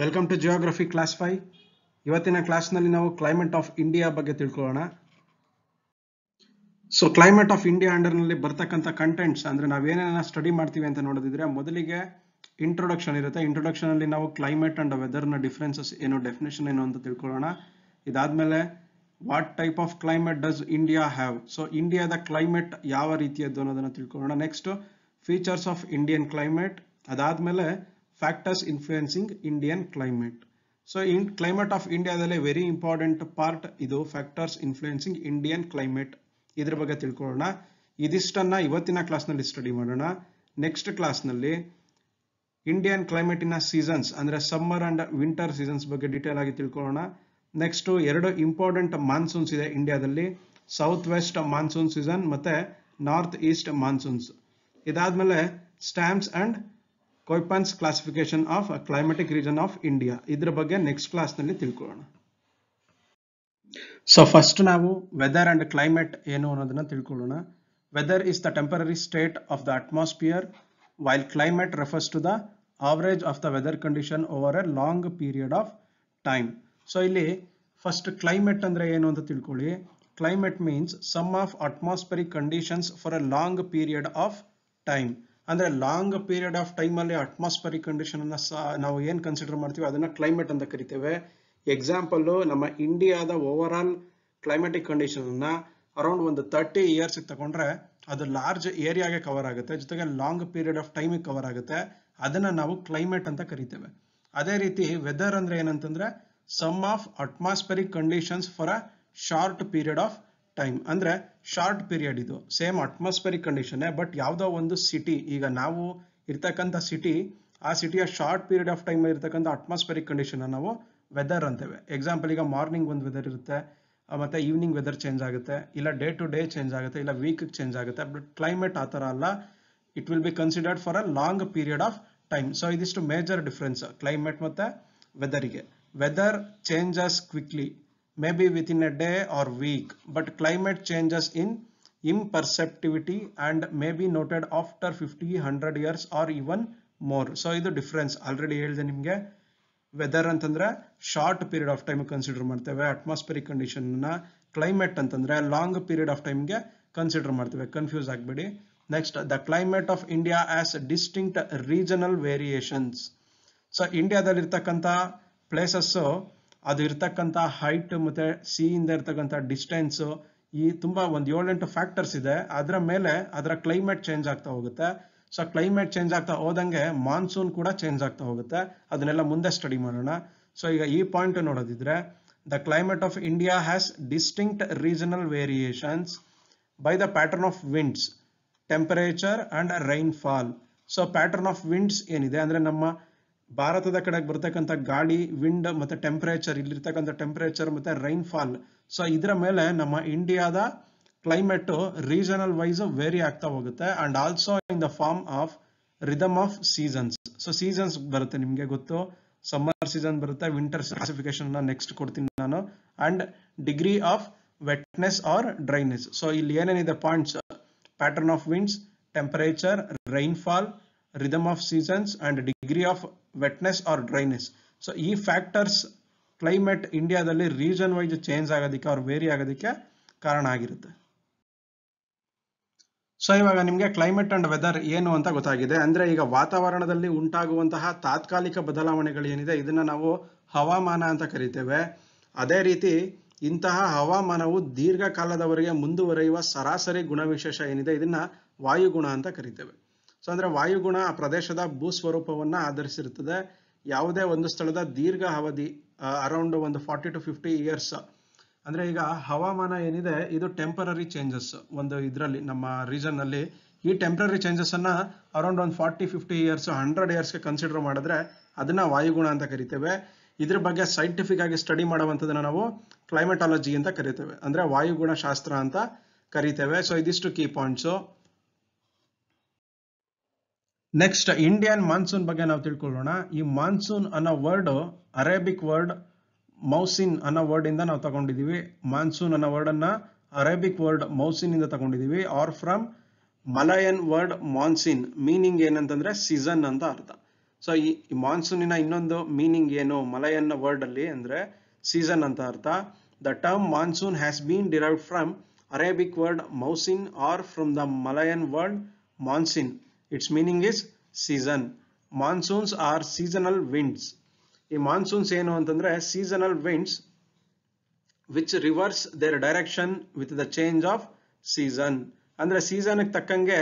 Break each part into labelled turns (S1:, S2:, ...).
S1: Welcome to geography class ಫೈ ಇವತ್ತಿನ ಕ್ಲಾಸ್ನಲ್ಲಿ ನಾವು ಕ್ಲೈಮೇಟ್ ಆಫ್ ಇಂಡಿಯಾ ಬಗ್ಗೆ ತಿಳ್ಕೊಳ್ಳೋಣ ಸೊ ಕ್ಲೈಮೇಟ್ ಆಫ್ ಇಂಡಿಯಾ ಅಂಡರ್ನಲ್ಲಿ ಬರ್ತಕ್ಕಂಥ ಕಂಟೆಂಟ್ಸ್ ಅಂದರೆ ನಾವೇನೇನ ಸ್ಟಡಿ ಮಾಡ್ತೀವಿ ಅಂತ ನೋಡೋದಿದ್ರೆ ಮೊದಲಿಗೆ ಇಂಟ್ರೊಡಕ್ಷನ್ ಇರುತ್ತೆ ಇಂಟ್ರೊಡಕ್ಷನಲ್ಲಿ ನಾವು ಕ್ಲೈಮೇಟ್ ವೆದರ್ ವೆದರ್ನ ಡಿಫ್ರೆನ್ಸಸ್ ಏನು ಡೆಫಿನೇಷನ್ ಏನು ಅಂತ ತಿಳ್ಕೊಳ್ಳೋಣ ಇದಾದ್ಮೇಲೆ what type of climate does India have so ಇಂಡಿಯಾದ ಕ್ಲೈಮೇಟ್ ಯಾವ ರೀತಿಯದ್ದು ಅನ್ನೋದನ್ನು ತಿಳ್ಕೊಳ್ಳೋಣ next features of Indian climate ಅದಾದಮೇಲೆ factors influencing Indian climate so in climate of ಇಂಡಿಯಾದಲ್ಲೇ ವೆರಿ ಇಂಪಾರ್ಟೆಂಟ್ ಪಾರ್ಟ್ ಇದು ಫ್ಯಾಕ್ಟರ್ಸ್ ಇನ್ಫ್ಲುಯೆನ್ಸಿಂಗ್ ಇಂಡಿಯನ್ ಕ್ಲೈಮೇಟ್ ಇದ್ರ ಬಗ್ಗೆ ತಿಳ್ಕೊಳ್ಳೋಣ ಇದಿಷ್ಟನ್ನ ಇವತ್ತಿನ ಕ್ಲಾಸ್ನಲ್ಲಿ ಸ್ಟಡಿ ಮಾಡೋಣ ನೆಕ್ಸ್ಟ್ ಕ್ಲಾಸ್ನಲ್ಲಿ ಇಂಡಿಯನ್ ಕ್ಲೈಮೇಟಿನ ಸೀಸನ್ಸ್ ಅಂದರೆ ಸಮ್ಮರ್ ಅಂಡ್ ವಿಂಟರ್ ಸೀಸನ್ಸ್ ಬಗ್ಗೆ ಡೀಟೇಲ್ ಆಗಿ ತಿಳ್ಕೊಳ್ಳೋಣ ನೆಕ್ಸ್ಟು ಎರಡು ಇಂಪಾರ್ಟೆಂಟ್ ಮಾನ್ಸೂನ್ಸ್ ಇದೆ ಇಂಡಿಯಾದಲ್ಲಿ ಸೌತ್ ವೆಸ್ಟ್ ಮಾನ್ಸೂನ್ ಸೀಸನ್ ಮತ್ತು ನಾರ್ತ್ ಈಸ್ಟ್ ಮಾನ್ಸೂನ್ಸ್ ಇದಾದಮೇಲೆ Stamp's and Koeppen's classification of climatic region of India ಇದ್ರ ಬಗ್ಗೆ ನೆಕ್ಸ್ಟ್ ಕ್ಲಾಸ್ನಲ್ಲಿ ತಿಳ್ಕೊಳ್ಳೋಣ ಸೊ ಫಸ್ಟ್ ನಾವು ವೆದರ್ ಅಂಡ್ ಕ್ಲೈಮೇಟ್ ಏನು ಅನ್ನೋದನ್ನ ತಿಳ್ಕೊಳ್ಳೋಣ weather is the temporary state of the atmosphere while climate refers to the average of the weather condition over a long period of time so ಇಲ್ಲಿ first climate ಅಂದ್ರೆ ಏನು ಅಂತ ತಿಳ್ಕೊಳ್ಳಿ climate means sum of atmospheric conditions for a long period of time ಅಂದರೆ long period of ಟೈಮಲ್ಲಿ atmospheric condition ಸಹ ನಾವು ಏನು ಕನ್ಸಿಡರ್ ಮಾಡ್ತೀವಿ ಅದನ್ನು ಕ್ಲೈಮೇಟ್ ಅಂತ ಕರಿತೇವೆ ಎಕ್ಸಾಂಪಲ್ಲು ನಮ್ಮ ಇಂಡಿಯಾದ ಓವರ್ ಆಲ್ ಕಂಡೀಷನ್ ಕಂಡೀಷನನ್ನು ಅರೌಂಡ್ ಒಂದು ತರ್ಟಿ ಇಯರ್ಸಿಗೆ ತಗೊಂಡ್ರೆ ಅದು ಲಾರ್ಜ್ ಏರಿಯಾಗೆ ಕವರ್ ಆಗುತ್ತೆ ಜೊತೆಗೆ ಲಾಂಗ್ ಪೀರಿಯಡ್ ಆಫ್ ಟೈಮಿಗೆ ಕವರ್ ಆಗುತ್ತೆ ಅದನ್ನು ನಾವು ಕ್ಲೈಮೇಟ್ ಅಂತ ಕರಿತೇವೆ ಅದೇ ರೀತಿ ವೆದರ್ ಅಂದರೆ ಏನಂತಂದರೆ sum of atmospheric conditions for a short period of time ಅಂದರೆ ಶಾರ್ಟ್ ಪೀರಿಯಡ್ ಇದು ಸೇಮ್ ಅಟ್ಮಾಸ್ಫಿಯರಿಕ್ ಕಂಡೀಷನ್ನೇ ಬಟ್ ಯಾವುದೋ ಒಂದು ಸಿಟಿ ಈಗ ನಾವು ಇರ್ತಕ್ಕಂಥ ಸಿಟಿ ಆ ಸಿಟಿಯ ಶಾರ್ಟ್ ಪೀರಿಯಡ್ ಆಫ್ ಟೈಮ್ ಇರ್ತಕ್ಕಂಥ ಅಟ್ಮಾಸ್ಫಿಯರಿಕ್ ಕಂಡೀಷನ್ನ ನಾವು ವೆದರ್ ಅಂತೇವೆ ಎಕ್ಸಾಂಪಲ್ ಈಗ ಮಾರ್ನಿಂಗ್ ಒಂದು ವೆದರ್ ಇರುತ್ತೆ ಮತ್ತು ಈವ್ನಿಂಗ್ ವೆದರ್ ಚೇಂಜ್ ಆಗುತ್ತೆ ಇಲ್ಲ ಡೇ ಟು ಡೇ ಚೇಂಜ್ ಆಗುತ್ತೆ ಇಲ್ಲ ವೀಕ್ ಚೇಂಜ್ ಆಗುತ್ತೆ ಬಟ್ ಕ್ಲೈಮೇಟ್ ಆ ಥರ ಅಲ್ಲ it will be considered for a long period of time so ಇದಿಷ್ಟು ಮೇಜರ್ ಡಿಫ್ರೆನ್ಸ್ ಕ್ಲೈಮೇಟ್ ಮತ್ತು ವೆದರಿಗೆ weather changes quickly may maybe within a day or week but climate changes in imperceptivity and may be noted after fifty hundred years or even more so ಇದು difference already ಹೇಳಿದೆ ನಿಮಗೆ weather ಅಂತಂದ್ರೆ short period of time consider ಮಾಡ್ತೇವೆ atmospheric ಕಂಡೀಷನ್ನ climate ಅಂತಂದ್ರೆ long period of ಟೈಮ್ಗೆ consider ಮಾಡ್ತೇವೆ confuse ಆಗಬೇಡಿ next the climate of India as distinct regional variations so ಇಂಡಿಯಾದಲ್ಲಿರ್ತಕ್ಕಂಥ ಪ್ಲೇಸಸ್ಸು ಅದು ಇರ್ತಕ್ಕಂಥ ಹೈಟ್ ಮತ್ತು ಇಂದ ಇರ್ತಕ್ಕಂಥ ಡಿಸ್ಟೆನ್ಸು ಈ ತುಂಬ ಒಂದು ಏಳೆಂಟು ಫ್ಯಾಕ್ಟರ್ಸ್ ಇದೆ ಅದರ ಮೇಲೆ ಅದರ ಕ್ಲೈಮೇಟ್ ಚೇಂಜ್ ಆಗ್ತಾ ಹೋಗುತ್ತೆ ಸೊ ಕ್ಲೈಮೇಟ್ ಚೇಂಜ್ ಆಗ್ತಾ ಹೋದಂಗೆ ಮಾನ್ಸೂನ್ ಕೂಡ ಚೇಂಜ್ ಆಗ್ತಾ ಹೋಗುತ್ತೆ ಅದನ್ನೆಲ್ಲ ಮುಂದೆ ಸ್ಟಡಿ ಮಾಡೋಣ ಸೊ ಈಗ ಈ ಪಾಯಿಂಟ್ ನೋಡೋದಿದ್ರೆ the climate of India has distinct regional variations by the pattern of winds temperature and rainfall so pattern of winds ಏನಿದೆ ಅಂದರೆ ನಮ್ಮ ಭಾರತದ ಕಡೆಗೆ ಬರ್ತಕ್ಕಂಥ ಗಾಳಿ ವಿಂಡ್ ಮತ್ತು ಟೆಂಪರೇಚರ್ ಇಲ್ಲಿರ್ತಕ್ಕಂಥ ಟೆಂಪರೇಚರ್ ಮತ್ತು ರೈನ್ಫಾಲ್ ಸೊ ಇದರ ಮೇಲೆ ನಮ್ಮ ಇಂಡಿಯಾದ ಕ್ಲೈಮೇಟ್ ರೀಜನಲ್ ವೈಸ್ ವೇರಿ ಆಗ್ತಾ ಹೋಗುತ್ತೆ and also in the form of rhythm of seasons so seasons ಬರುತ್ತೆ ನಿಮಗೆ ಗೊತ್ತು ಸಮ್ಮರ್ ಸೀಸನ್ ಬರುತ್ತೆ ವಿಂಟರ್ ಕ್ಲಾಸಿಫಿಕೇಶನ್ ನೆಕ್ಸ್ಟ್ ಕೊಡ್ತೀನಿ ನಾನು and degree of wetness or dryness so ಇಲ್ಲಿ ಏನೇನಿದೆ points pattern of winds temperature rainfall rhythm of seasons and degree of wetness or dryness so ಈ factors climate ಇಂಡಿಯಾದಲ್ಲಿ ರೀಜನ್ ವೈಸ್ ಚೇಂಜ್ ಆಗೋದಕ್ಕೆ ಅವ್ರು very ಆಗೋದಕ್ಕೆ ಕಾರಣ ಆಗಿರುತ್ತೆ ಸೊ ಇವಾಗ ನಿಮಗೆ ಕ್ಲೈಮೇಟ್ ಅಂಡ್ ವೆದರ್ ಏನು ಅಂತ ಗೊತ್ತಾಗಿದೆ ಅಂದರೆ ಈಗ ವಾತಾವರಣದಲ್ಲಿ ಉಂಟಾಗುವಂತಹ ತಾತ್ಕಾಲಿಕ ಬದಲಾವಣೆಗಳು ಏನಿದೆ ಇದನ್ನು ನಾವು ಹವಾಮಾನ ಅಂತ ಕರಿತೇವೆ ಅದೇ ರೀತಿ ಇಂತಹ ಹವಾಮಾನವು ದೀರ್ಘಕಾಲದವರೆಗೆ ಮುಂದುವರೆಯುವ ಸರಾಸರಿ ಗುಣವಿಶೇಷ ಏನಿದೆ ಇದನ್ನು ವಾಯುಗುಣ ಅಂತ ಕರಿತೇವೆ ಸೊ ಅಂದರೆ ವಾಯುಗುಣ ಆ ಪ್ರದೇಶದ ಸ್ವರೂಪವನ್ನ ಆಧರಿಸಿರುತ್ತದೆ ಯಾವುದೇ ಒಂದು ಸ್ಥಳದ ದೀರ್ಘ ಅವಧಿ ಅರೌಂಡ್ ಒಂದು ಫಾರ್ಟಿ ಟು ಫಿಫ್ಟಿ ಇಯರ್ಸ್ ಅಂದರೆ ಈಗ ಹವಾಮಾನ ಏನಿದೆ ಇದು ಟೆಂಪರರಿ ಚೇಂಜಸ್ ಒಂದು ಇದರಲ್ಲಿ ನಮ್ಮ ರೀಜನ್ನಲ್ಲಿ ಈ ಟೆಂಪ್ರರಿ ಚೇಂಜಸ್ಸನ್ನು ಅರೌಂಡ್ ಒಂದು ಫಾರ್ಟಿ ಫಿಫ್ಟಿ ಇಯರ್ಸ್ ಹಂಡ್ರೆಡ್ ಇಯರ್ಸ್ಗೆ ಕನ್ಸಿಡರ್ ಮಾಡಿದ್ರೆ ಅದನ್ನು ವಾಯುಗುಣ ಅಂತ ಕರಿತೇವೆ ಇದ್ರ ಬಗ್ಗೆ ಸೈಂಟಿಫಿಕ್ ಆಗಿ ಸ್ಟಡಿ ಮಾಡುವಂಥದ್ದನ್ನು ನಾವು ಕ್ಲೈಮೆಟಾಲಜಿ ಅಂತ ಕರಿತೇವೆ ಅಂದರೆ ವಾಯುಗುಣ ಶಾಸ್ತ್ರ ಅಂತ ಕರಿತೇವೆ ಸೊ ಇದಿಷ್ಟು key points next Indian monsoon ಬಗ್ಗೆ ನಾವು ತಿಳ್ಕೊಳ್ಳೋಣ ಈ ಮಾನ್ಸೂನ್ ಅನ್ನೋ ವರ್ಡ್ ಅರೇಬಿಕ್ ವರ್ಡ್ ಮೌಸಿನ್ ಅನ್ನೋ ವರ್ಡ್ ಇಂದ ನಾವು ತಗೊಂಡಿದೀವಿ ಮಾನ್ಸೂನ್ ಅನ್ನೋ ವರ್ಡ್ ಅನ್ನ ಅರೇಬಿಕ್ ವರ್ಡ್ ಮೌಸಿನ್ ಇಂದ ತಗೊಂಡಿದೀವಿ ಆರ್ ಫ್ರಮ್ ಮಲಯನ್ ವರ್ಡ್ ಮಾನ್ಸಿನ್ ಮೀನಿಂಗ್ ಏನಂತಂದ್ರೆ ಸೀಸನ್ ಅಂತ ಅರ್ಥ ಸೊ ಈ ಮಾನ್ಸೂನಿನ ಇನ್ನೊಂದು ಮೀನಿಂಗ್ ಏನು ಮಲಯನ್ ವರ್ಡ್ ಅಲ್ಲಿ ಅಂದ್ರೆ ಸೀಸನ್ ಅಂತ ಅರ್ಥ the term monsoon has been derive from Arabic word ಮೌಸಿನ್ or from the Malayan word ಮಾನ್ಸಿನ್ its meaning is season monsoons are seasonal winds ಈ ಮಾನ್ಸೂನ್ಸ್ ಏನು ಅಂತಂದ್ರೆ seasonal winds which reverses their direction with the change of season ಅಂದ್ರೆ ಸೀಸನ್ಗೆ ತಕ್ಕಂಗೆ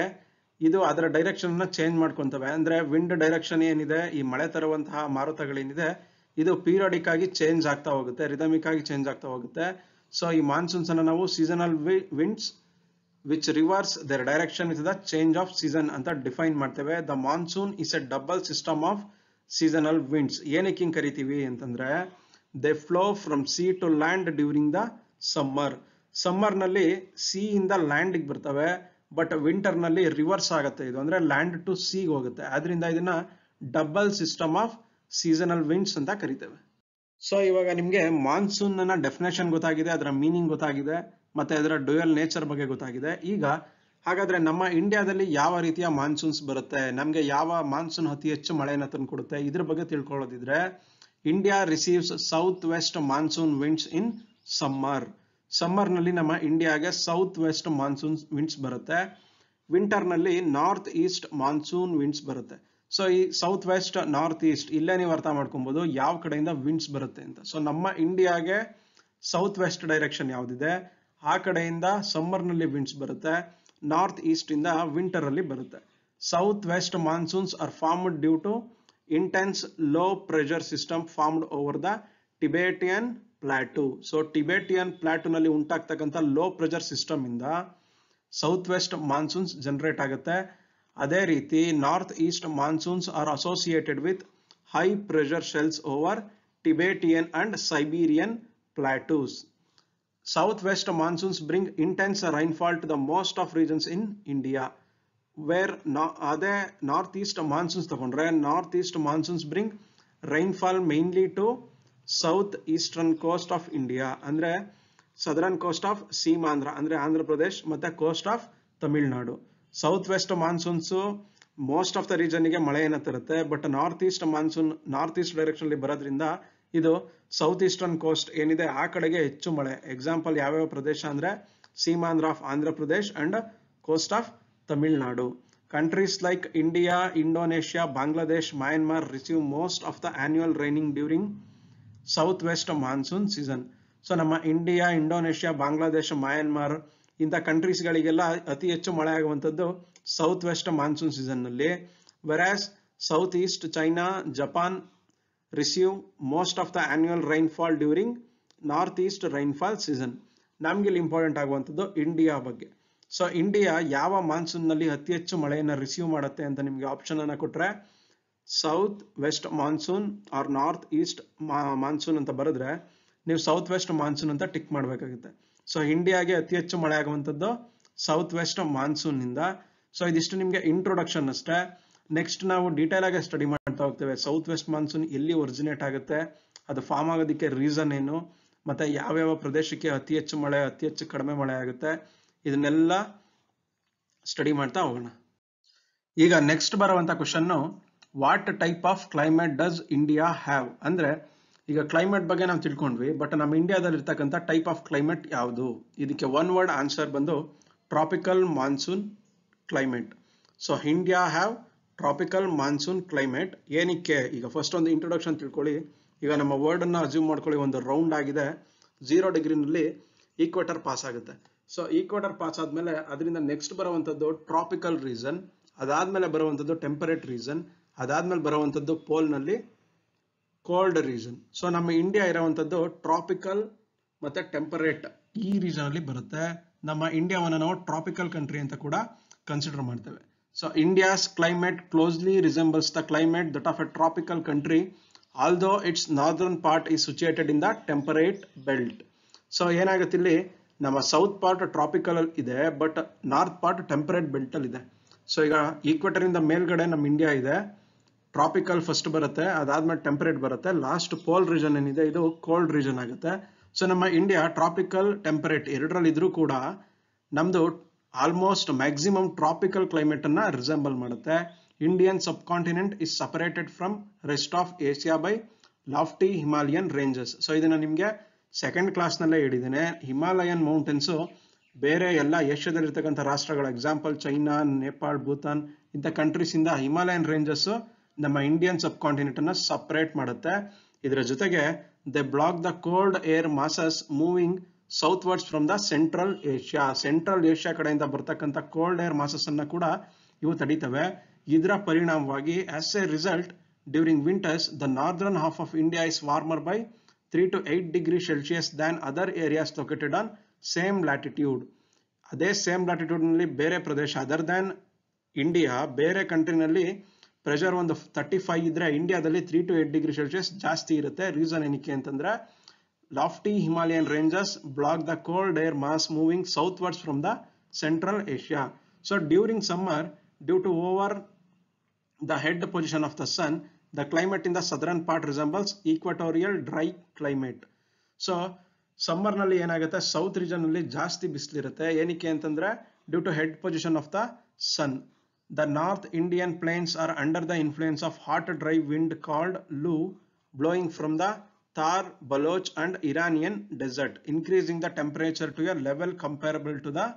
S1: ಇದು ಅದರ ಡೈರೆಕ್ಷನ್ ಚೇಂಜ್ ಮಾಡ್ಕೊತವೆ ಅಂದ್ರೆ ವಿಂಡ್ ಡೈರೆಕ್ಷನ್ ಏನಿದೆ ಈ ಮಳೆ ತರುವಂತಹ ಮಾರುತಗಳೇನಿದೆ ಇದು ಪೀರಿಯೋಡಿಕ್ ಆಗಿ ಚೇಂಜ್ ಆಗ್ತಾ ಹೋಗುತ್ತೆ ರಿದಮಿಕ್ ಆಗಿ ಚೇಂಜ್ ಆಗ್ತಾ ಹೋಗುತ್ತೆ ಸೊ ಈ ಮಾನ್ಸೂನ್ಸ್ ಅನ್ನ ನಾವು seasonal winds which reverses their direction is the change of season ಅಂತ ಡಿಫೈನ್ ಮಾಡ್ತೇವೆ the monsoon is a double system of seasonal winds ಏನಕ್ಕೆ ಹಿಂಗೆ ಕರಿತೀವಿ ಅಂತಂದ್ರೆ they flow from sea to land during the summer ಸಮ್ಮರ್ನಲ್ಲಿ ಇಂದ ಲ್ಯಾಂಡಿಗೆ ಬರ್ತವೆ ಬಟ್ ವಿಂಟರ್ನಲ್ಲಿ ರಿವರ್ಸ್ ಆಗುತ್ತೆ ಇದು ಅಂದ್ರೆ ಲ್ಯಾಂಡ್ ಟು ಸಿಗೆ ಹೋಗುತ್ತೆ ಆದ್ದರಿಂದ ಇದನ್ನ double system of seasonal winds ಅಂತ ಕರಿತೇವೆ ಸೊ ಇವಾಗ ನಿಮಗೆ ಅನ್ನ ಡೆಫಿನೇಷನ್ ಗೊತ್ತಾಗಿದೆ ಅದರ ಮೀನಿಂಗ್ ಗೊತ್ತಾಗಿದೆ ಮತ್ತು ಅದರ ಡ್ಯುಯಲ್ ನೇಚರ್ ಬಗ್ಗೆ ಗೊತ್ತಾಗಿದೆ ಈಗ ಹಾಗಾದರೆ ನಮ್ಮ ಇಂಡಿಯಾದಲ್ಲಿ ಯಾವ ರೀತಿಯ ಮಾನ್ಸೂನ್ಸ್ ಬರುತ್ತೆ ನಮಗೆ ಯಾವ ಮಾನ್ಸೂನ್ ಅತಿ ಹೆಚ್ಚು ಮಳೆಯನ್ನು ತಂದು ಕೊಡುತ್ತೆ ಇದ್ರ ಬಗ್ಗೆ ತಿಳ್ಕೊಳ್ಳೋದಿದ್ರೆ India receives south west monsoon winds in summer ಸಮ್ಮರ್ನಲ್ಲಿ ನಮ್ಮ ಇಂಡಿಯಾಗೆ ಸೌತ್ ವೆಸ್ಟ್ ಮಾನ್ಸೂನ್ ವಿಂಡ್ಸ್ ಬರುತ್ತೆ ವಿಂಟರ್ನಲ್ಲಿ ನಾರ್ತ್ ಈಸ್ಟ್ ಮಾನ್ಸೂನ್ ವಿಂಡ್ಸ್ ಬರುತ್ತೆ ಸೊ ಈ ಸೌತ್ ವೆಸ್ಟ್ ನಾರ್ತ್ ಈಸ್ಟ್ ಇಲ್ಲೇ ನೀವು ಅರ್ಥ ಮಾಡ್ಕೊಬೋದು ಯಾವ ಕಡೆಯಿಂದ ವಿಂಡ್ಸ್ ಬರುತ್ತೆ ಅಂತ ಸೊ ನಮ್ಮ ಇಂಡಿಯಾಗೆ ಸೌತ್ ವೆಸ್ಟ್ ಡೈರೆಕ್ಷನ್ ಯಾವುದಿದೆ ಆ ಕಡೆಯಿಂದ ಸಮ್ಮರ್ನಲ್ಲಿ ವಿಂಡ್ಸ್ ಬರುತ್ತೆ ನಾರ್ತ್ ವಿಂಟರ್ ವಿಂಟರಲ್ಲಿ ಬರುತ್ತೆ south west monsoons are formed due to intense low pressure system formed over the Tibetan plateau so Tibetan ಪ್ಲಾಟುನಲ್ಲಿ ಉಂಟಾಗ್ತಕ್ಕಂಥ ಲೋ ಪ್ರೆಷರ್ ಸಿಸ್ಟಮ್ ಇಂದ ಸೌತ್ ವೆಸ್ಟ್ ಮಾನ್ಸೂನ್ಸ್ ಜನರೇಟ್ ಆಗುತ್ತೆ ಅದೇ ರೀತಿ north east monsoons are associated with high pressure cells over Tibetan and Siberian plateaus southwest monsoons bring intense rainfall to the most of regions in india where no other northeast monsoons the northeast monsoons bring rainfall mainly to south eastern coast of india and the southern coast of sea mandra andhra pradesh but the coast of tamil nadu southwest monsoons, most of the region is malayana but northeast monsoon northeast direction, ಇದು south eastern coast ಏನಿದೆ ಆ ಕಡೆಗೆ ಹೆಚ್ಚು ಮಳೆ example ಯಾವ್ಯಾವ ಪ್ರದೇಶ ಅಂದ್ರೆ Seemandhra of Andhra Pradesh and coast of Tamil Nadu countries like India Indonesia Bangladesh Myanmar receive most of the annual raining during south west monsoon season so ನಮ್ಮ ಇಂಡಿಯಾ ಇಂಡೋನೇಷ್ಯಾ ಬಾಂಗ್ಲಾದೇಶ ಮಯನ್ಮಾರ್ ಇಂಥ ಕಂಟ್ರೀಸ್ಗಳಿಗೆಲ್ಲ ಅತಿ ಹೆಚ್ಚು ಮಳೆ ಆಗುವಂಥದ್ದು ಸೌತ್ ವೆಸ್ಟ್ ಮಾನ್ಸೂನ್ ಸೀಸನ್ನಲ್ಲಿ whereas south east China Japan receive most of the annual rainfall during north East rainfall season ನಮಗೆ ಇಲ್ಲಿ ಇಂಪಾರ್ಟೆಂಟ್ ಆಗುವಂಥದ್ದು ಇಂಡಿಯಾ ಬಗ್ಗೆ ಸೊ ಇಂಡಿಯಾ ಯಾವ ಮಾನ್ಸೂನ್ ನಲ್ಲಿ ಅತಿ ಹೆಚ್ಚು ಮಳೆಯನ್ನು ರಿಸೀವ್ ಮಾಡುತ್ತೆ ಅಂತ ನಿಮ್ಗೆ ಆಪ್ಷನ್ ಅನ್ನು ಕೊಟ್ಟರೆ south west monsoon or north east monsoon ಅಂತ ಬರೆದ್ರೆ ನೀವು ಸೌತ್ ವೆಸ್ಟ್ ಮಾನ್ಸೂನ್ ಅಂತ ಟಿಕ್ ಮಾಡಬೇಕಾಗುತ್ತೆ ಸೊ ಇಂಡಿಯಾಗೆ ಅತಿ ಹೆಚ್ಚು ಮಳೆ ಆಗುವಂಥದ್ದು ಸೌತ್ ವೆಸ್ಟ್ ಮಾನ್ಸೂನ್ ನಿಂದ ಸೊ ಇದಿಷ್ಟು ನಿಮ್ಗೆ ಇಂಟ್ರೊಡಕ್ಷನ್ ಅಷ್ಟೇ ನೆಕ್ಸ್ಟ್ ನಾವು ಡೀಟೇಲ್ ಆಗಿ ಸ್ಟಡಿ ಮಾಡಿ ಅಂತ ಹೋಗ್ತೇವೆ ಸೌತ್ ವೆಸ್ಟ್ ಮಾನ್ಸೂನ್ ಎಲ್ಲಿ ಒರಿಜಿನೇಟ್ ಆಗುತ್ತೆ ಅದು ಫಾರ್ಮ್ ಆಗೋದಕ್ಕೆ ರೀಸನ್ ಏನು ಮತ್ತೆ ಯಾವ್ಯಾವ ಪ್ರದೇಶಕ್ಕೆ ಅತಿ ಹೆಚ್ಚು ಮಳೆ ಅತಿ ಹೆಚ್ಚು ಕಡಿಮೆ ಮಳೆ ಆಗುತ್ತೆ ಇದನ್ನೆಲ್ಲ ಸ್ಟಡಿ ಮಾಡ್ತಾ ಹೋಗೋಣ ಈಗ ನೆಕ್ಸ್ಟ್ ಬರುವಂತ question what type of climate does India have ಅಂದ್ರೆ ಈಗ ಕ್ಲೈಮೇಟ್ ಬಗ್ಗೆ ನಾವು ತಿಳ್ಕೊಂಡ್ವಿ ಬಟ್ ನಮ್ಮ ಇಂಡಿಯಾದಲ್ಲಿ ಇರ್ತಕ್ಕಂಥ ಟೈಪ್ ಆಫ್ ಕ್ಲೈಮೇಟ್ ಯಾವುದು ಇದಕ್ಕೆ ಒನ್ ವರ್ಡ್ ಆನ್ಸರ್ ಬಂದು tropical monsoon climate so India have tropical monsoon climate ಏನಕ್ಕೆ ಈಗ ಫಸ್ಟ್ ಒಂದು ಇಂಟ್ರೊಡಕ್ಷನ್ ತಿಳ್ಕೊಳ್ಳಿ ಈಗ ನಮ್ಮ ವರ್ಲ್ಡ್ ವರ್ಡನ್ನು ಅಸ್ಯೂಮ್ ಮಾಡ್ಕೊಳ್ಳಿ ಒಂದು ರೌಂಡ್ ಆಗಿದೆ ಝೀರೋ ಡಿಗ್ರಿನಲ್ಲಿ ಈಕ್ವೇಟರ್ ಪಾಸ್ ಆಗುತ್ತೆ ಸೊ ಈಕ್ವೇಟರ್ ಪಾಸ್ ಆದ್ಮೇಲೆ ಅದರಿಂದ ನೆಕ್ಸ್ಟ್ ಬರುವಂಥದ್ದು ಟ್ರಾಪಿಕಲ್ ರೀಸನ್ ಅದಾದ್ಮೇಲೆ ಬರುವಂಥದ್ದು ಟೆಂಪರೇಟ್ ರೀಸನ್ ಅದಾದಮೇಲೆ ಬರುವಂಥದ್ದು ಪೋಲ್ನಲ್ಲಿ ಕೋಲ್ಡ್ ರೀಸನ್ ಸೊ ನಮ್ಮ ಇಂಡಿಯಾ ಇರುವಂಥದ್ದು ಟ್ರಾಪಿಕಲ್ ಮತ್ತು ಟೆಂಪರೇಟ್ ಈ ಅಲ್ಲಿ ಬರುತ್ತೆ ನಮ್ಮ ಇಂಡಿಯಾವನ್ನು ನಾವು ಟ್ರಾಪಿಕಲ್ ಕಂಟ್ರಿ ಅಂತ ಕೂಡ ಕನ್ಸಿಡರ್ ಮಾಡ್ತೇವೆ So India's climate closely resembles the climate that of a tropical country although its northern part is situated in the temperate belt. So ಇಲ್ಲಿ ನಮ್ಮ ಸೌತ್ ಪಾರ್ಟ್ ಟ್ರಾಪಿಕಲ್ ಇದೆ ಬಟ್ ನಾರ್ತ್ ಪಾರ್ಟ್ ಟೆಂಪರೇಟ್ ಅಲ್ಲಿ ಇದೆ so ಈಗ ಇಂದ ಮೇಲ್ಗಡೆ ನಮ್ಮ India ಇದೆ ಟ್ರಾಪಿಕಲ್ ಫಸ್ಟ್ ಬರುತ್ತೆ ಅದಾದ್ಮೇಲೆ ಟೆಂಪರೇಟ್ ಬರುತ್ತೆ ಲಾಸ್ಟ್ ಪೋಲ್ ರೀಜನ್ ಏನಿದೆ ಇದು ಕೋಲ್ಡ್ ರೀಜನ್ ಆಗುತ್ತೆ ಸೊ ನಮ್ಮ ಇಂಡಿಯಾ ಟ್ರಾಪಿಕಲ್ ಟೆಂಪರೇಟ್ ಎರಡರಲ್ಲಿ ಇದ್ರೂ ಕೂಡ ನಮ್ದು ಆಲ್ಮೋಸ್ಟ್ ಮ್ಯಾಕ್ಸಿಮಮ್ ಟ್ರಾಪಿಕಲ್ ಅನ್ನ ರಿಸೆಂಬಲ್ ಮಾಡುತ್ತೆ Indian subcontinent is separated from rest of Asia by lofty Himalayan ranges so ಇದನ್ನ ನಿಮಗೆ ಸೆಕೆಂಡ್ ಕ್ಲಾಸ್ನಲ್ಲೇ ಹೇಳಿದ್ದೇನೆ ಹಿಮಾಲಯನ್ ಮೌಂಟೇನ್ಸ್ ಬೇರೆ ಎಲ್ಲ ಏಷ್ಯಾದಲ್ಲಿರ್ತಕ್ಕಂಥ ರಾಷ್ಟ್ರಗಳ ಎಕ್ಸಾಂಪಲ್ ಚೈನಾ ನೇಪಾಳ್ ಭೂತಾನ್ ಇಂಥ ಇಂದ ಹಿಮಾಲಯನ್ ರೇಂಜಸ್ ನಮ್ಮ ಇಂಡಿಯನ್ ಸಬ್ ಕಾಂಟಿನೆಂಟ್ ಅನ್ನ ಸಪರೇಟ್ ಮಾಡುತ್ತೆ ಇದರ ಜೊತೆಗೆ they block the cold air masses moving south southwards from the central Asia central Asia ಕಡೆಯಿಂದ ಬರ್ತಕ್ಕಂಥ ಕೋಲ್ಡ್ ಏರ್ ಮಾಸಸ್ ಅನ್ನು ಕೂಡ ಇವು ತಡೀತವೆ ಇದರ ಪರಿಣಾಮವಾಗಿ as a result during winters the northern half of India is warmer by three to eight degree Celsius than other areas located on same latitude ಅದೇ same ನಲ್ಲಿ ಬೇರೆ ಪ್ರದೇಶ ಅದರ್ ದ್ಯಾನ್ ಇಂಡಿಯಾ ಬೇರೆ ಕಂಟ್ರಿನಲ್ಲಿ ಪ್ರೆಷರ್ ಒಂದು ತರ್ಟಿ ಫೈವ್ ಇದ್ರೆ ಇಂಡಿಯಾದಲ್ಲಿ three to eight degree Celsius ಜಾಸ್ತಿ ಇರುತ್ತೆ ರೀಸನ್ ಏನಕ್ಕೆ ಅಂತಂದ್ರೆ lofty Himalayan ranges block the cold air mass moving southwards from the Central Asia. So during summer, due to over the head position of the sun, the climate in the southern part resembles equatorial dry climate. so summer nali ಸಮ್ಮರ್ನಲ್ಲಿ south region nali ಜಾಸ್ತಿ bislirate ಏನಕ್ಕೆ ಅಂತಂದರೆ due to head position of the sun the north indian plains are under the influence of hot dry wind called Lu blowing from the Thar, Baloch and Iranian desert, increasing the temperature to a level comparable to the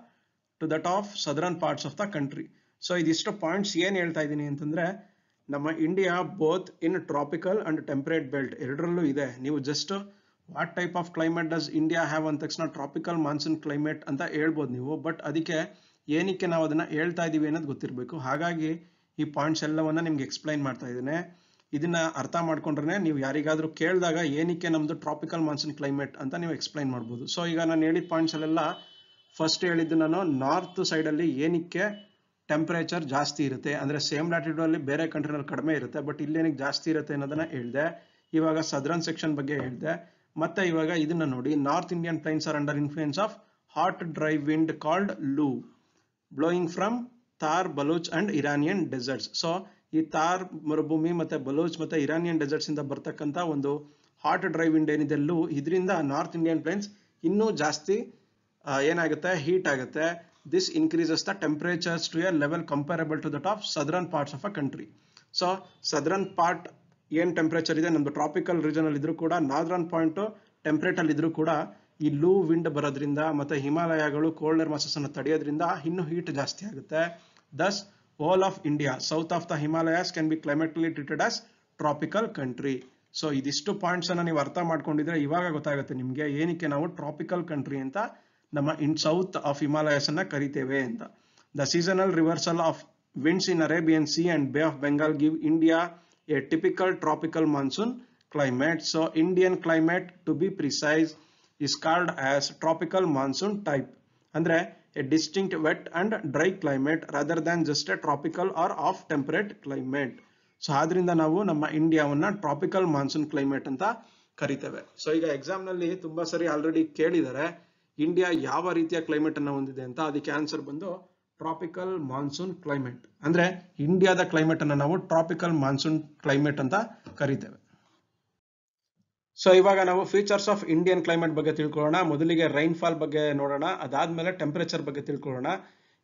S1: to that of southern parts of the country. So ಇದಿಷ್ಟು points ಏನು ಹೇಳ್ತಾ ಇದ್ದೀನಿ ಅಂತಂದರೆ ನಮ್ಮ India both in tropical and temperate belt ಎರಡರಲ್ಲೂ ಇದೆ ನೀವು just what type of climate does India have ಅಂದ ತಕ್ಷಣ ಟ್ರಾಪಿಕಲ್ ಮಾನ್ಸೂನ್ ಕ್ಲೈಮೇಟ್ ಅಂತ ಹೇಳ್ಬೋದು ನೀವು ಬಟ್ ಅದಕ್ಕೆ ಏನಕ್ಕೆ ನಾವು ಅದನ್ನು ಹೇಳ್ತಾ ಇದ್ದೀವಿ ಅನ್ನೋದು ಗೊತ್ತಿರಬೇಕು ಹಾಗಾಗಿ ಈ ಪಾಯಿಂಟ್ಸ್ ಎಲ್ಲವನ್ನು ನಿಮ್ಗೆ ಎಕ್ಸ್ಪ್ಲೈನ್ ಮಾಡ್ತಾ ಇದ್ದೇನೆ ಇದನ್ನ ಅರ್ಥ ಮಾಡ್ಕೊಂಡ್ರೆ ನೀವು ಯಾರಿಗಾದ್ರೂ ಕೇಳಿದಾಗ ಏನಕ್ಕೆ ನಮ್ದು ಟ್ರಾಪಿಕಲ್ ಮಾನ್ಸೂನ್ ಕ್ಲೈಮೇಟ್ ಅಂತ ನೀವು ಎಕ್ಸ್ಪ್ಲೈನ್ ಮಾಡ್ಬೋದು ಸೊ ಈಗ ನಾನು ಹೇಳಿದ ಪಾಯಿಂಟ್ಸ್ ಅಲ್ಲೆಲ್ಲ ಫಸ್ಟ್ ಹೇಳಿದ್ದು ನಾನು ನಾರ್ತ್ ಸೈಡಲ್ಲಿ ಏನಕ್ಕೆ ಟೆಂಪರೇಚರ್ ಜಾಸ್ತಿ ಇರುತ್ತೆ ಅಂದರೆ ಸೇಮ್ ಲ್ಯಾಟಿಟ್ಯೂಡ್ ಅಲ್ಲಿ ಬೇರೆ ಕಂಟ್ರಿನಲ್ಲಿ ಕಡಿಮೆ ಇರುತ್ತೆ ಬಟ್ ಇಲ್ಲಿ ಏನಕ್ಕೆ ಜಾಸ್ತಿ ಇರುತ್ತೆ ಅನ್ನೋದನ್ನ ಹೇಳಿದೆ ಇವಾಗ ಸದರನ್ ಸೆಕ್ಷನ್ ಬಗ್ಗೆ ಹೇಳಿದೆ ಮತ್ತೆ ಇವಾಗ ಇದನ್ನ ನೋಡಿ north Indian plains are under influence of hot dry wind called loo blowing from Thar Baluch and Iranian deserts so ಈ ತಾರ್ ಮರುಭೂಮಿ ಮತ್ತು ಬಲೂಚ್ ಮತ್ತು ಇರಾನಿಯನ್ ಡೆಸರ್ಟ್ಸ್ ಇಂದ ಬರ್ತಕ್ಕಂಥ ಒಂದು ಹಾಟ್ ಡ್ರೈವ್ ಇಂಡ್ ಅಲ್ಲೂ ಇದರಿಂದ ನಾರ್ತ್ ಇಂಡಿಯನ್ ಪ್ಲೇನ್ಸ್ ಇನ್ನೂ ಜಾಸ್ತಿ ಏನಾಗುತ್ತೆ ಹೀಟ್ ಆಗುತ್ತೆ this increases the temperatures to a level comparable to that of southern parts of a country so southern part ಏನು ಟೆಂಪರೇಚರ್ ಇದೆ ನಮ್ಮದು ಟ್ರಾಪಿಕಲ್ ಅಲ್ಲಿ ಇದ್ರೂ ಕೂಡ ನಾರ್ದರ್ನ್ ಪಾಯಿಂಟು ಟೆಂಪ್ರೇಟಲ್ಲಿ ಇದ್ರೂ ಕೂಡ ಈ ಲೂ ವಿಂಡ್ ಬರೋದ್ರಿಂದ ಮತ್ತು ಹಿಮಾಲಯಗಳು ಕೋಲ್ಡ್ ಮಸಸ್ ಅನ್ನು ತಡೆಯೋದ್ರಿಂದ ಇನ್ನೂ ಹೀಟ್ ಜಾಸ್ತಿ ಆಗುತ್ತೆ thus whole of India, south of the Himalayas can be climatically treated as tropical country so ಇದಿಷ್ಟು ಪಾಯಿಂಟ್ಸನ್ನು ನೀವು ಅರ್ಥ ಮಾಡ್ಕೊಂಡಿದ್ರೆ ಇವಾಗ ಗೊತ್ತಾಗುತ್ತೆ ನಿಮಗೆ ಏನಕ್ಕೆ ನಾವು ಟ್ರಾಪಿಕಲ್ ಕಂಟ್ರಿ ಅಂತ ನಮ್ಮ ಇನ್ ಸೌತ್ ಆಫ್ ಅನ್ನ ಕರಿತೇವೆ ಅಂತ the seasonal reversal of winds in Arabian sea and Bay of Bengal give India a typical tropical monsoon climate so Indian climate to be precise is called as tropical monsoon type ಅಂದರೆ a distinct wet and dry climate rather than just a tropical or off temperate climate so ಆದ್ರಿಂದ ನಾವು ನಮ್ಮ ಇಂಡಿಯಾವನ್ನ tropical monsoon climate ಅಂತ ಕರಿತೇವೆ so ಈಗ exam ನಲ್ಲಿ ತುಂಬಾ ಸರಿ ಆಲ್ರೆಡಿ ಕೇಳಿದರೆ ಇಂಡಿಯಾ ಯಾವ ರೀತಿಯ ಕ್ಲೈಮೇಟ್ ಅನ್ನ ಹೊಂದಿದೆ ಅಂತ ಅದಕ್ಕೆ ಆನ್ಸರ್ ಬಂದು ಟ್ರಾಪಿಕಲ್ ಮಾನ್ಸೂನ್ ಕ್ಲೈಮೇಟ್ ಅಂದ್ರೆ ಇಂಡಿಯಾದ ಕ್ಲೈಮೇಟ್ ಅನ್ನ ನಾವು ಟ್ರಾಪಿಕಲ್ ಮಾನ್ಸೂನ್ ಕ್ಲೈಮೇಟ್ ಅಂತ ಕರಿತೇವೆ ಸೊ ಇವಾಗ ನಾವು ಫೀಚರ್ಸ್ ಆಫ್ ಇಂಡಿಯನ್ ಕ್ಲೈಮೇಟ್ ಬಗ್ಗೆ ತಿಳ್ಕೊಳ್ಳೋಣ ಮೊದಲಿಗೆ ರೈನ್ಫಾಲ್ ಬಗ್ಗೆ ನೋಡೋಣ ಅದಾದ್ಮೇಲೆ ಟೆಂಪರೇಚರ್ ಬಗ್ಗೆ ತಿಳ್ಕೊಳ್ಳೋಣ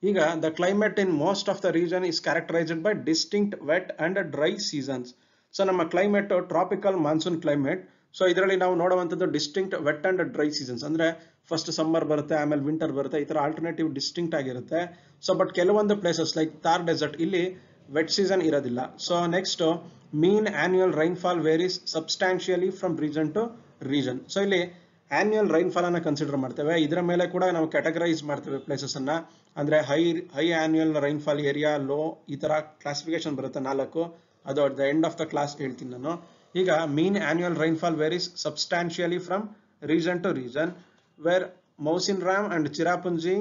S1: ಈಗ the climate in most of the region is characterised by distinct wet and dry seasons so ನಮ್ಮ climate tropical monsoon climate so ಇದರಲ್ಲಿ ನಾವು ನೋಡುವಂಥದ್ದು distinct wet and dry seasons ಅಂದರೆ ಫಸ್ಟ್ ಸಮ್ಮರ್ ಬರುತ್ತೆ ಆಮೇಲೆ ವಿಂಟರ್ ಬರುತ್ತೆ ಈ ಥರ ಆಲ್ಟರ್ನೇಟಿವ್ ಡಿಸ್ಟಿಂಕ್ಟ್ ಆಗಿರುತ್ತೆ ಸೊ ಬಟ್ ಕೆಲವೊಂದು ಪ್ಲೇಸಸ್ ಲೈಕ್ ಥಾರ್ ಡೆಸರ್ಟ್ ಇಲ್ಲಿ ವೆಟ್ ಸೀಸನ್ ಇರೋದಿಲ್ಲ so next mean annual rainfall varies substantially from region to region. ಸೊ ಇಲ್ಲಿ ಆನ್ಯುವಲ್ ರೈನ್ಫಾಲ್ ಅನ್ನ ಕನ್ಸಿಡರ್ ಮಾಡ್ತೇವೆ ಇದರ ಮೇಲೆ ಕೂಡ ನಾವು ಕ್ಯಾಟಗರೈಸ್ ಮಾಡ್ತೇವೆ ಪ್ಲೇಸಸ್ ಅನ್ನ ಅಂದ್ರೆ high high annual rainfall area low ಈ ತರ ಕ್ಲಾಸಿಫಿಕೇಶನ್ ಬರುತ್ತೆ ನಾಲ್ಕು ಅದು at the end of the class ಹೇಳ್ತೀನಿ ನಾನು ಈಗ mean annual rainfall varies substantially from region to region where Mawsynram and Cherrapunji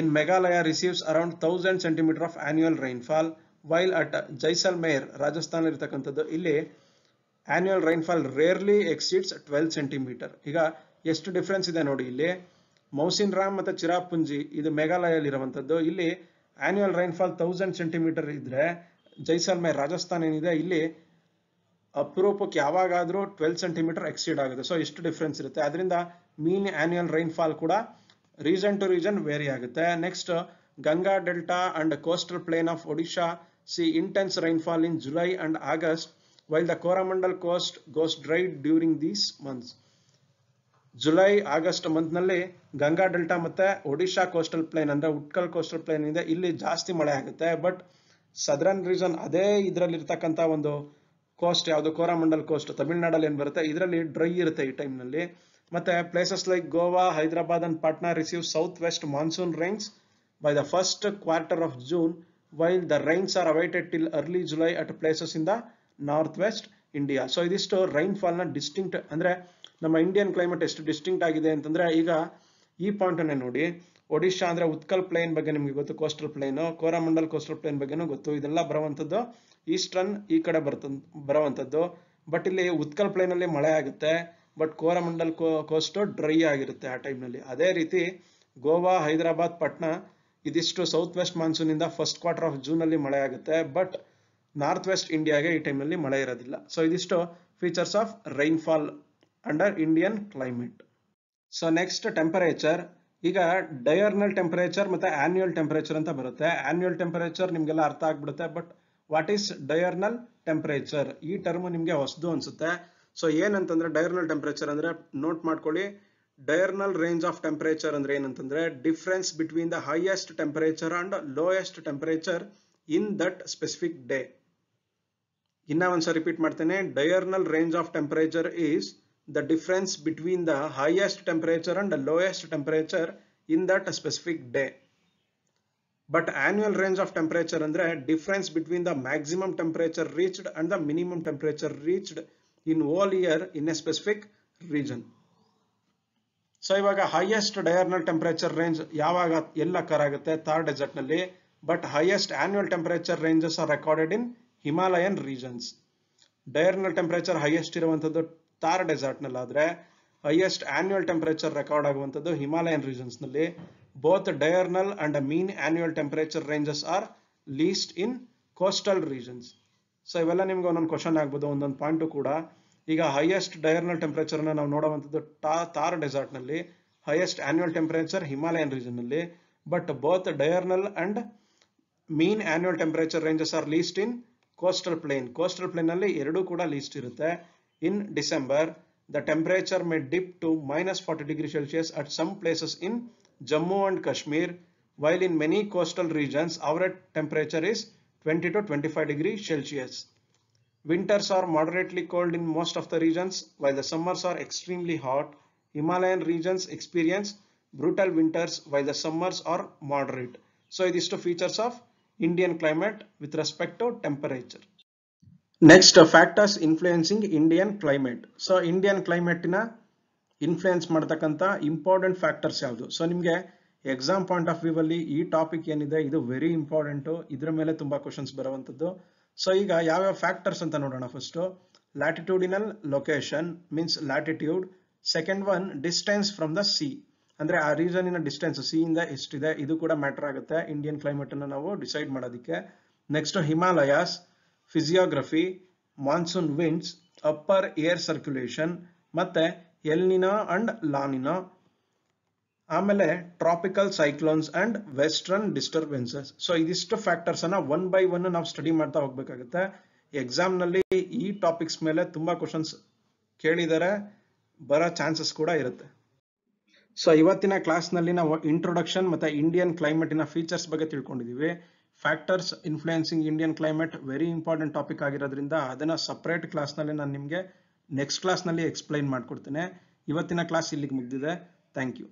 S1: in Meghalaya receives around thousand centimetre of annual rainfall while at Jaisalmer Rajasthan ಇರತಕ್ಕಂಥದ್ದು ಇಲ್ಲಿ annual rainfall rarely exceeds twelve centimetre ಈಗ ಎಷ್ಟು difference ಇದೆ ನೋಡಿ ಇಲ್ಲಿ ಮೌಸಿನ್ ರಾಮ್ ಮತ್ತು ಚಿರಾಪುಂಜಿ ಇದು ಮೇಘಾಲಯಲ್ಲಿ ಇರುವಂಥದ್ದು ಇಲ್ಲಿ ಆನ್ಯುಯಲ್ ರೈನ್ಫಾಲ್ ತೌಸಂಡ್ ಸೆಂಟಿಮೀಟರ್ ಇದ್ದರೆ ಜೈಸಲ್ಮೇರ್ ರಾಜಸ್ಥಾನ ಏನಿದೆ ಇಲ್ಲಿ ಅಪರೂಪಕ್ಕೆ ಯಾವಾಗಾದರೂ ಟ್ವೆಲ್ ಸೆಂಟಿಮೀಟರ್ ಎಕ್ಸಿಡ್ ಆಗುತ್ತೆ ಸೊ ಎಷ್ಟು ಡಿಫ್ರೆನ್ಸ್ ಇರುತ್ತೆ ಅದರಿಂದ ಮೀನ್ ಆನ್ಯುಯಲ್ ರೈನ್ಫಾಲ್ ಕೂಡ ರೀಜನ್ ಟು ರೀಜನ್ ವೇರಿ ಆಗುತ್ತೆ next Ganga delta and coastal plain of Odisha see intense rainfall in July and August while the Coromandel coast goes dry during these months. July August ಮಂತ್ನಲ್ಲಿ Ganga delta ಮತ್ತು Odisha coastal plane ಅಂದರೆ ಉಟ್ಕಲ್ coastal plane ಇದೆ ಇಲ್ಲಿ ಜಾಸ್ತಿ ಮಳೆ ಆಗುತ್ತೆ but southern reason ಅದೇ ಇದರಲ್ಲಿರ್ತಕ್ಕಂಥ ಒಂದು ಕೋಸ್ಟ್ ಯಾವುದು ಕೋರಮಂಡಲ್ ಕೋಸ್ಟ್ ತಮಿಳ್ನಾಡಲ್ಲಿ ಏನು ಬರುತ್ತೆ ಇದರಲ್ಲಿ ಡ್ರೈ ಇರುತ್ತೆ ಈ ಟೈಮ್ನಲ್ಲಿ ಮತ್ತು places like Goa Hyderabad and Patna receive south west monsoon rains by the first quarter of June while the rains are awaited till early July at places ಇಂದ ನಾರ್ತ್ ವೆಸ್ಟ್ ಇಂಡಿಯಾ ಸೊ ಇದಿಷ್ಟು ರೈನ್ಫಾಲ್ನ ಡಿಸ್ಟಿಂಕ್ಟ್ ಅಂದರೆ ನಮ್ಮ ಇಂಡಿಯನ್ ಕ್ಲೈಮೇಟ್ ಎಷ್ಟು distinct ಆಗಿದೆ ಅಂತಂದರೆ ಈಗ ಈ ಪಾಯಿಂಟನ್ನೇ ನೋಡಿ ಒಡಿಶಾ ಅಂದರೆ ಉತ್ಕಲ್ ಪ್ಲೇನ್ ಬಗ್ಗೆ ನಿಮಗೆ ಗೊತ್ತು coastal plain Coromandel coastal plain ಬಗ್ಗೆನೂ ಗೊತ್ತು ಇದೆಲ್ಲ ಬರುವಂಥದ್ದು ಈಸ್ಟರ್ನ್ ಈ ಕಡೆ ಬರ್ತ ಬರುವಂಥದ್ದು ಬಟ್ ಇಲ್ಲಿ ಉತ್ಕಲ್ ಪ್ಲೇನಲ್ಲಿ ಮಳೆ ಆಗುತ್ತೆ ಬಟ್ ಕೋರಮಂಡಲ್ ಕೋಸ್ಟು ಡ್ರೈ ಆಗಿರುತ್ತೆ ಆ ಟೈಮ್ನಲ್ಲಿ ಅದೇ ರೀತಿ ಗೋವಾ ಹೈದರಾಬಾದ್ ಪಟ್ನಾ ಇದಿಷ್ಟು ಸೌತ್ ವೆಸ್ಟ್ ಇಂದ ಫಸ್ಟ್ ಕ್ವಾರ್ಟರ್ ಆಫ್ ಜೂನ್ ಅಲ್ಲಿ ಮಳೆ ಆಗುತ್ತೆ ಬಟ್ ನಾರ್ತ್ ವೆಸ್ಟ್ ಇಂಡಿಯಾಗೆ ಈ ಟೈಮಲ್ಲಿ ಮಳೆ ಇರೋದಿಲ್ಲ ಸೊ ಇದಿಷ್ಟು features of rainfall under Indian climate so next temperature ಈಗ ಡಯರ್ನಲ್ ಟೆಂಪರೇಚರ್ ಮತ್ತೆ ಆನ್ಯುಯಲ್ ಟೆಂಪರೇಚರ್ ಅಂತ ಬರುತ್ತೆ ಆನ್ಯುಯಲ್ ಟೆಂಪರೇಚರ್ ನಿಮಗೆಲ್ಲ ಅರ್ಥ ಆಗ್ಬಿಡುತ್ತೆ but what is diurnal temperature ಈ ಟರ್ಮ್ ನಿಮಗೆ ಹೊಸದು ಅನ್ಸುತ್ತೆ ಸೊ ಏನಂತಂದ್ರೆ ಡಯರ್ನಲ್ ಟೆಂಪರೇಚರ್ ಅಂದ್ರೆ ನೋಟ್ ಮಾಡ್ಕೊಳ್ಳಿ diurnal range of temperature and rain and difference between the highest temperature and lowest temperature in that specific day. Inna once repeat martene diurnal range of temperature is the difference between the highest temperature and the lowest temperature in that specific day. But annual range of temperature and the difference between the maximum temperature reached and the minimum temperature reached in whole year in a specific region. So ಇವಾಗ highest diurnal temperature range ಯಾವಾಗ ಎಲ್ಲ ಆಗುತ್ತೆ Thar desert ನಲ್ಲಿ but highest annual temperature ranges are recorded in Himalayan regions diurnal temperature highest ಇರುವಂತದ್ದು Thar desert ಆದ್ರೆ highest annual temperature record ಆಗುವಂಥದ್ದು Himalayan regions ನಲ್ಲಿ both diurnal and mean annual temperature ranges are least in coastal regions so ಇವೆಲ್ಲ ನಿಮ್ಗೆ ಒಂದೊಂದು question ಆಗ್ಬೋದು ಒಂದೊಂದು point ಕೂಡ ಈಗ ಹೈಯೆಸ್ಟ್ ಡಯರ್ನಲ್ ಟೆಂಪರೇಚರ್ನ ನಾವು ನೋಡುವಂಥದ್ದು ಟಾ ತಾರ್ ನಲ್ಲಿ highest annual temperature Himalayan region ನಲ್ಲಿ but both diurnal and mean annual temperature ranges are least in coastal plain coastal plain ಪ್ಲೇನಲ್ಲಿ ಎರಡೂ ಕೂಡ ಲೀಸ್ಟ್ ಇರುತ್ತೆ in December the temperature may dip to minus forty degree Celsius at some places in Jammu and Kashmir while in many coastal regions ಅವರ temperature is twenty to twenty five degree Celsius Winters are moderately cold in most of the regions, while the summers are extremely hot. Himalayan regions experience brutal winters, while the summers are moderate. So these two features of Indian climate with respect to temperature. Next, factors influencing indian climate so indian climate na influence madatakanta important factors ಯಾವುದು so ನಿಮಗೆ exam point of view ಅಲ್ಲಿ ಈ topic ಏನಿದೆ ಇದು very important ಇದರ ಮೇಲೆ ತುಂಬ questions ಬರುವಂಥದ್ದು ಸೊ ಈಗ ಯಾವ್ಯಾವ ಫ್ಯಾಕ್ಟರ್ಸ್ ಅಂತ ನೋಡೋಣ first latitudinal location means latitude second one distance from the sea ಅಂದರೆ ಆ ರೀಸನಿನ ಡಿಸ್ಟೆನ್ಸ್ ಸಿಯಿಂದ ಎಷ್ಟಿದೆ ಇದು ಕೂಡ ಮ್ಯಾಟರ್ ಆಗುತ್ತೆ ಇಂಡಿಯನ್ ಕ್ಲೈಮೇಟನ್ನು ನಾವು ಡಿಸೈಡ್ ಮಾಡೋದಕ್ಕೆ next Himalayas physiography monsoon winds upper air circulation ಮತ್ತು ಎಲ್ನಿನೋ ಅಂಡ್ ಲಾನಿನೋ ಆಮೇಲೆ tropical cyclones and western disturbances so ಇದಿಷ್ಟು ಫ್ಯಾಕ್ಟರ್ಸ್ ಅನ್ನ ಒನ್ ಬೈ ಒನ್ ನಾವು ಸ್ಟಡಿ ಮಾಡ್ತಾ ಹೋಗ್ಬೇಕಾಗುತ್ತೆ ಎಕ್ಸಾಮ್ ನಲ್ಲಿ ಈ ಟಾಪಿಕ್ಸ್ ಮೇಲೆ ತುಂಬಾ ಕ್ವಶನ್ಸ್ ಕೇಳಿದರೆ ಬರೋ ಚಾನ್ಸಸ್ ಕೂಡ ಇರುತ್ತೆ ಸೊ ಇವತ್ತಿನ ಕ್ಲಾಸ್ ನಲ್ಲಿ ನಾವು ಇಂಟ್ರೊಡಕ್ಷನ್ ಮತ್ತೆ ಇಂಡಿಯನ್ ಕ್ಲೈಮೇಟಿನ ಫೀಚರ್ಸ್ ಬಗ್ಗೆ ತಿಳ್ಕೊಂಡಿದೀವಿ factors influencing Indian climate very important topic ಆಗಿರೋದ್ರಿಂದ ಅದನ್ನ ಸಪ್ರೇಟ್ ಕ್ಲಾಸ್ ನಲ್ಲಿ ನಾನು ನಿಮಗೆ ನೆಕ್ಸ್ಟ್ ಕ್ಲಾಸ್ ನಲ್ಲಿ ಎಕ್ಸ್ಪ್ಲೈನ್ ಮಾಡ್ಕೊಡ್ತೇನೆ ಇವತ್ತಿನ ಕ್ಲಾಸ್ ಇಲ್ಲಿಗೆ ಮುಗ್ದಿದೆ ಥ್ಯಾಂಕ್ ಯು